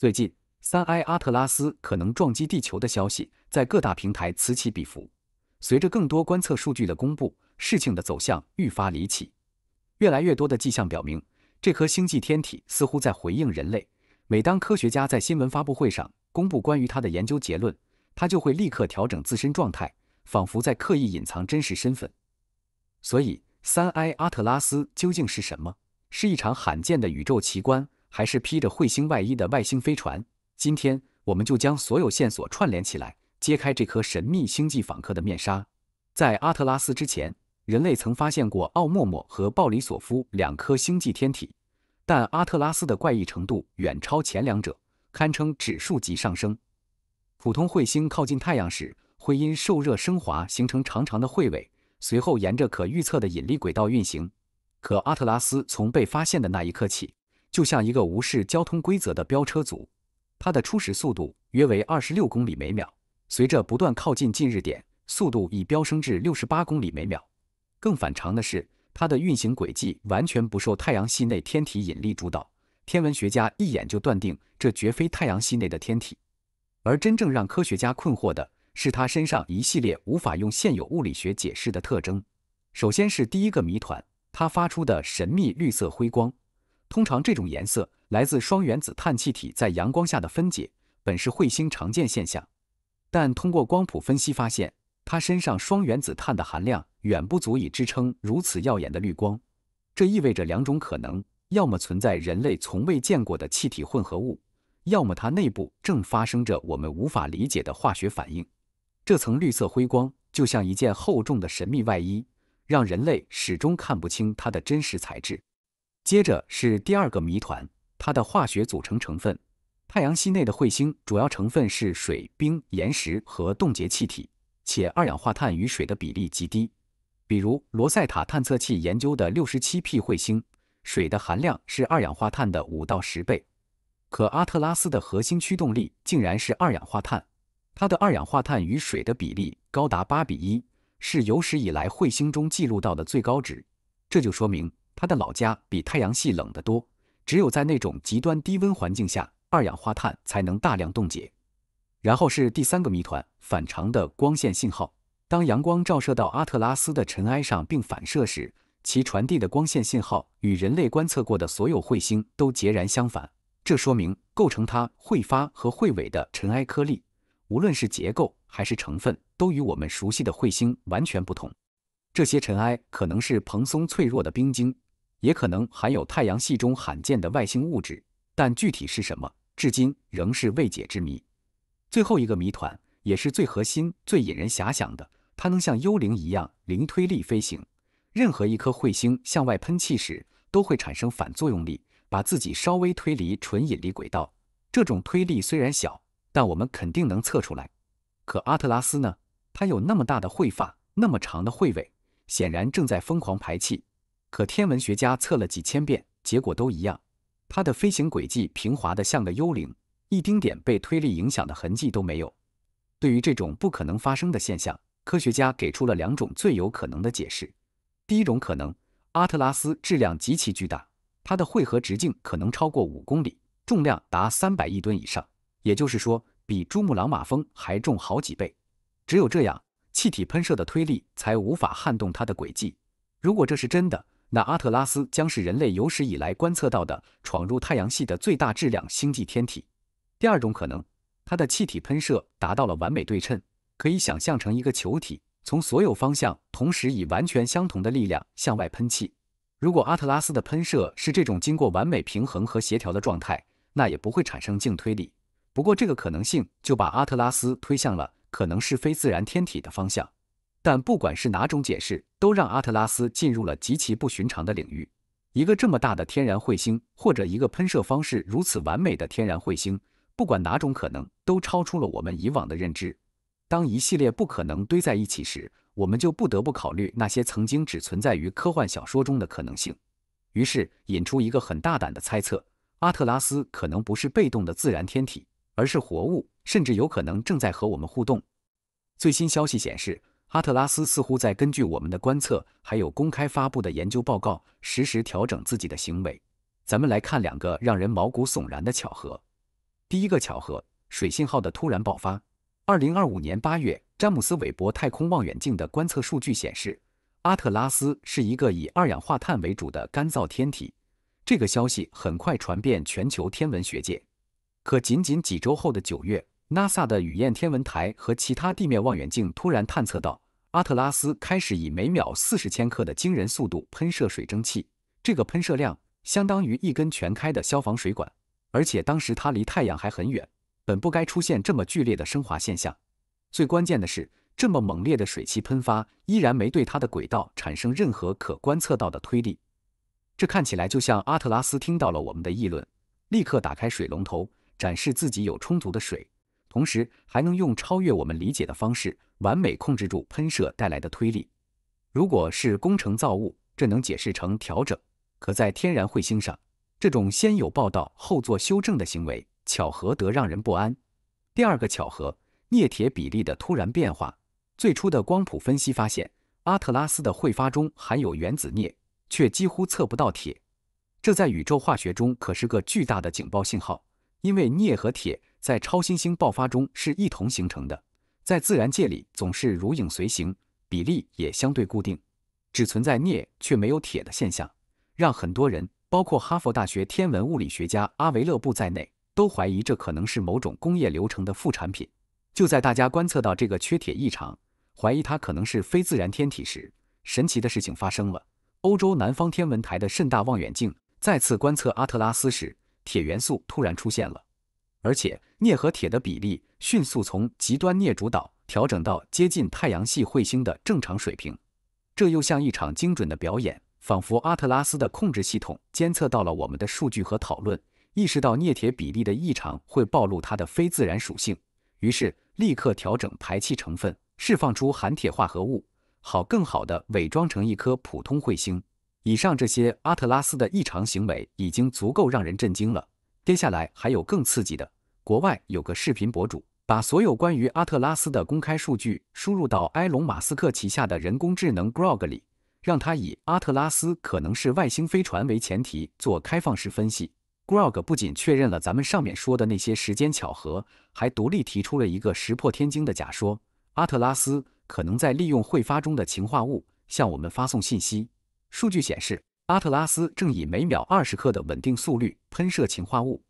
最近，三 I 阿特拉斯可能撞击地球的消息在各大平台此起彼伏。随着更多观测数据的公布，事情的走向愈发离奇。越来越多的迹象表明，这颗星际天体似乎在回应人类。每当科学家在新闻发布会上公布关于它的研究结论，它就会立刻调整自身状态，仿佛在刻意隐藏真实身份。所以，三 I 阿特拉斯究竟是什么？是一场罕见的宇宙奇观？还是披着彗星外衣的外星飞船。今天，我们就将所有线索串联起来，揭开这颗神秘星际访客的面纱。在阿特拉斯之前，人类曾发现过奥莫莫和鲍里索夫两颗星际天体，但阿特拉斯的怪异程度远超前两者，堪称指数级上升。普通彗星靠近太阳时，会因受热升华形成长长的彗尾，随后沿着可预测的引力轨道运行。可阿特拉斯从被发现的那一刻起。就像一个无视交通规则的飙车族，它的初始速度约为二十六公里每秒，随着不断靠近近日点，速度已飙升至六十八公里每秒。更反常的是，它的运行轨迹完全不受太阳系内天体引力主导。天文学家一眼就断定，这绝非太阳系内的天体。而真正让科学家困惑的是，它身上一系列无法用现有物理学解释的特征。首先是第一个谜团，它发出的神秘绿色辉光。通常，这种颜色来自双原子碳气体在阳光下的分解，本是彗星常见现象。但通过光谱分析发现，它身上双原子碳的含量远不足以支撑如此耀眼的绿光。这意味着两种可能：要么存在人类从未见过的气体混合物，要么它内部正发生着我们无法理解的化学反应。这层绿色辉光就像一件厚重的神秘外衣，让人类始终看不清它的真实材质。接着是第二个谜团，它的化学组成成分。太阳系内的彗星主要成分是水冰、岩石和冻结气体，且二氧化碳与水的比例极低。比如罗塞塔探测器研究的 67P 彗星，水的含量是二氧化碳的5到10倍。可阿特拉斯的核心驱动力竟然是二氧化碳，它的二氧化碳与水的比例高达8比1，是有史以来彗星中记录到的最高值。这就说明。它的老家比太阳系冷得多，只有在那种极端低温环境下，二氧化碳才能大量冻结。然后是第三个谜团：反常的光线信号。当阳光照射到阿特拉斯的尘埃上并反射时，其传递的光线信号与人类观测过的所有彗星都截然相反。这说明构成它彗发和彗尾的尘埃颗粒，无论是结构还是成分，都与我们熟悉的彗星完全不同。这些尘埃可能是蓬松脆弱的冰晶。也可能含有太阳系中罕见的外星物质，但具体是什么，至今仍是未解之谜。最后一个谜团也是最核心、最引人遐想的，它能像幽灵一样零推力飞行。任何一颗彗星向外喷气时，都会产生反作用力，把自己稍微推离纯引力轨道。这种推力虽然小，但我们肯定能测出来。可阿特拉斯呢？它有那么大的彗发，那么长的彗尾，显然正在疯狂排气。可天文学家测了几千遍，结果都一样。它的飞行轨迹平滑的像个幽灵，一丁点被推力影响的痕迹都没有。对于这种不可能发生的现象，科学家给出了两种最有可能的解释。第一种可能，阿特拉斯质量极其巨大，它的汇合直径可能超过五公里，重量达三百亿吨以上，也就是说，比珠穆朗玛峰还重好几倍。只有这样，气体喷射的推力才无法撼动它的轨迹。如果这是真的，那阿特拉斯将是人类有史以来观测到的闯入太阳系的最大质量星际天体。第二种可能，它的气体喷射达到了完美对称，可以想象成一个球体，从所有方向同时以完全相同的力量向外喷气。如果阿特拉斯的喷射是这种经过完美平衡和协调的状态，那也不会产生静推力。不过，这个可能性就把阿特拉斯推向了可能是非自然天体的方向。但不管是哪种解释，都让阿特拉斯进入了极其不寻常的领域。一个这么大的天然彗星，或者一个喷射方式如此完美的天然彗星，不管哪种可能，都超出了我们以往的认知。当一系列不可能堆在一起时，我们就不得不考虑那些曾经只存在于科幻小说中的可能性。于是引出一个很大胆的猜测：阿特拉斯可能不是被动的自然天体，而是活物，甚至有可能正在和我们互动。最新消息显示。阿特拉斯似乎在根据我们的观测，还有公开发布的研究报告，实时调整自己的行为。咱们来看两个让人毛骨悚然的巧合。第一个巧合：水信号的突然爆发。二零二五年八月，詹姆斯·韦伯太空望远镜的观测数据显示，阿特拉斯是一个以二氧化碳为主的干燥天体。这个消息很快传遍全球天文学界。可仅仅几周后的九月，NASA 的雨燕天文台和其他地面望远镜突然探测到，阿特拉斯开始以每秒四十千克的惊人速度喷射水蒸气。这个喷射量相当于一根全开的消防水管，而且当时它离太阳还很远，本不该出现这么剧烈的升华现象。最关键的是，这么猛烈的水汽喷发依然没对它的轨道产生任何可观测到的推力。这看起来就像阿特拉斯听到了我们的议论，立刻打开水龙头，展示自己有充足的水。同时，还能用超越我们理解的方式完美控制住喷射带来的推力。如果是工程造物，这能解释成调整；可在天然彗星上，这种先有报道后做修正的行为，巧合得让人不安。第二个巧合，镍铁比例的突然变化。最初的光谱分析发现，阿特拉斯的彗发中含有原子镍，却几乎测不到铁。这在宇宙化学中可是个巨大的警报信号，因为镍和铁。在超新星爆发中是一同形成的，在自然界里总是如影随形，比例也相对固定。只存在镍却没有铁的现象，让很多人，包括哈佛大学天文物理学家阿维勒布在内，都怀疑这可能是某种工业流程的副产品。就在大家观测到这个缺铁异常，怀疑它可能是非自然天体时，神奇的事情发生了。欧洲南方天文台的甚大望远镜再次观测阿特拉斯时，铁元素突然出现了。而且镍和铁的比例迅速从极端镍主导调整到接近太阳系彗星的正常水平，这又像一场精准的表演，仿佛阿特拉斯的控制系统监测到了我们的数据和讨论，意识到镍铁比例的异常会暴露它的非自然属性，于是立刻调整排气成分，释放出含铁化合物，好更好的伪装成一颗普通彗星。以上这些阿特拉斯的异常行为已经足够让人震惊了。接下来还有更刺激的，国外有个视频博主把所有关于阿特拉斯的公开数据输入到埃隆·马斯克旗下的人工智能 g r o g 里，让他以阿特拉斯可能是外星飞船为前提做开放式分析。g r o g 不仅确认了咱们上面说的那些时间巧合，还独立提出了一个石破天惊的假说：阿特拉斯可能在利用彗发中的氰化物向我们发送信息。数据显示。阿特拉斯正以每秒二十克的稳定速率喷射氰化物。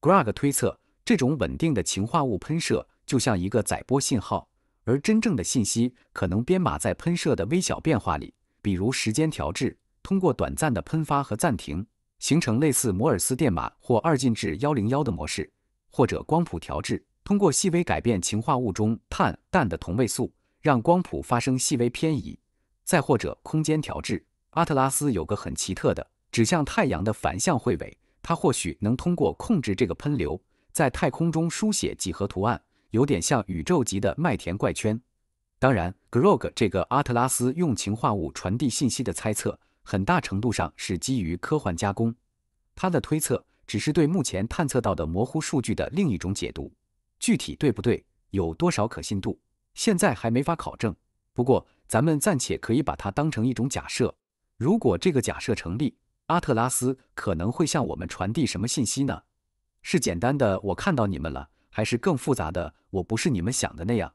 Grug 推测，这种稳定的氰化物喷射就像一个载波信号，而真正的信息可能编码在喷射的微小变化里，比如时间调制，通过短暂的喷发和暂停形成类似摩尔斯电码或二进制幺零幺的模式；或者光谱调制，通过细微改变氰化物中碳、氮的同位素，让光谱发生细微偏移；再或者空间调制。阿特拉斯有个很奇特的指向太阳的反向彗尾，它或许能通过控制这个喷流，在太空中书写几何图案，有点像宇宙级的麦田怪圈。当然，Grog 这个阿特拉斯用氰化物传递信息的猜测，很大程度上是基于科幻加工。他的推测只是对目前探测到的模糊数据的另一种解读，具体对不对，有多少可信度，现在还没法考证。不过，咱们暂且可以把它当成一种假设。如果这个假设成立，阿特拉斯可能会向我们传递什么信息呢？是简单的我看到你们了，还是更复杂的我不是你们想的那样？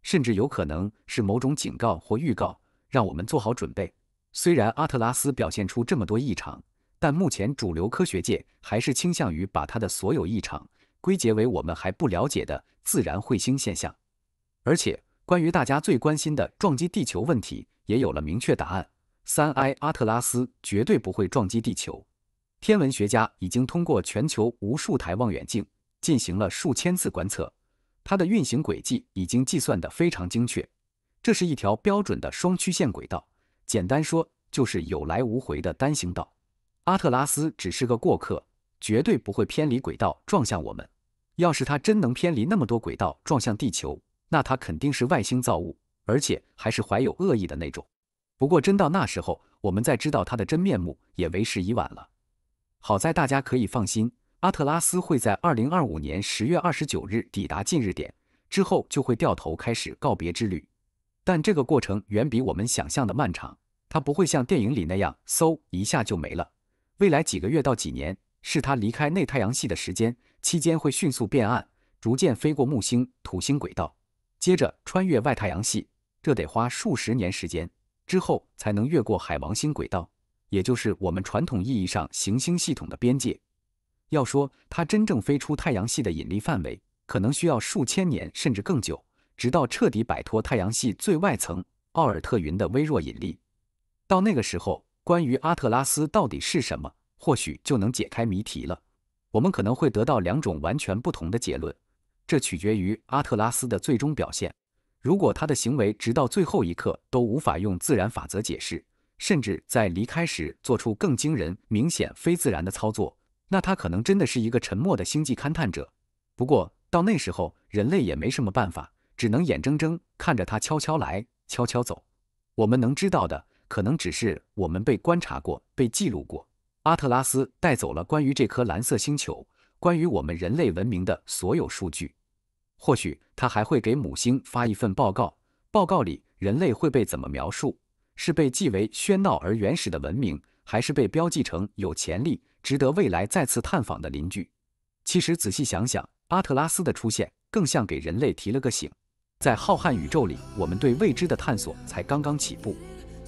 甚至有可能是某种警告或预告，让我们做好准备。虽然阿特拉斯表现出这么多异常，但目前主流科学界还是倾向于把它的所有异常归结为我们还不了解的自然彗星现象。而且，关于大家最关心的撞击地球问题，也有了明确答案。三 I 阿特拉斯绝对不会撞击地球。天文学家已经通过全球无数台望远镜进行了数千次观测，它的运行轨迹已经计算得非常精确。这是一条标准的双曲线轨道，简单说就是有来无回的单行道。阿特拉斯只是个过客，绝对不会偏离轨道撞向我们。要是它真能偏离那么多轨道撞向地球，那它肯定是外星造物，而且还是怀有恶意的那种。不过，真到那时候，我们再知道它的真面目也为时已晚了。好在大家可以放心，阿特拉斯会在2025年10月29日抵达近日点，之后就会掉头开始告别之旅。但这个过程远比我们想象的漫长，它不会像电影里那样嗖一下就没了。未来几个月到几年，是它离开内太阳系的时间，期间会迅速变暗，逐渐飞过木星、土星轨道，接着穿越外太阳系，这得花数十年时间。之后才能越过海王星轨道，也就是我们传统意义上行星系统的边界。要说它真正飞出太阳系的引力范围，可能需要数千年甚至更久，直到彻底摆脱太阳系最外层奥尔特云的微弱引力。到那个时候，关于阿特拉斯到底是什么，或许就能解开谜题了。我们可能会得到两种完全不同的结论，这取决于阿特拉斯的最终表现。如果他的行为直到最后一刻都无法用自然法则解释，甚至在离开时做出更惊人、明显非自然的操作，那他可能真的是一个沉默的星际勘探者。不过到那时候，人类也没什么办法，只能眼睁睁看着他悄悄来，悄悄走。我们能知道的，可能只是我们被观察过、被记录过。阿特拉斯带走了关于这颗蓝色星球、关于我们人类文明的所有数据。或许他还会给母星发一份报告，报告里人类会被怎么描述？是被记为喧闹而原始的文明，还是被标记成有潜力、值得未来再次探访的邻居？其实仔细想想，阿特拉斯的出现更像给人类提了个醒：在浩瀚宇宙里，我们对未知的探索才刚刚起步。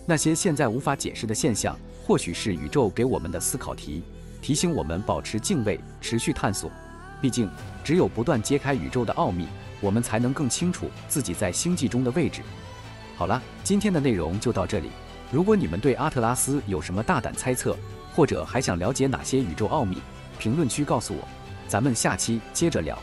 那些现在无法解释的现象，或许是宇宙给我们的思考题，提醒我们保持敬畏，持续探索。毕竟，只有不断揭开宇宙的奥秘，我们才能更清楚自己在星际中的位置。好了，今天的内容就到这里。如果你们对阿特拉斯有什么大胆猜测，或者还想了解哪些宇宙奥秘，评论区告诉我。咱们下期接着聊。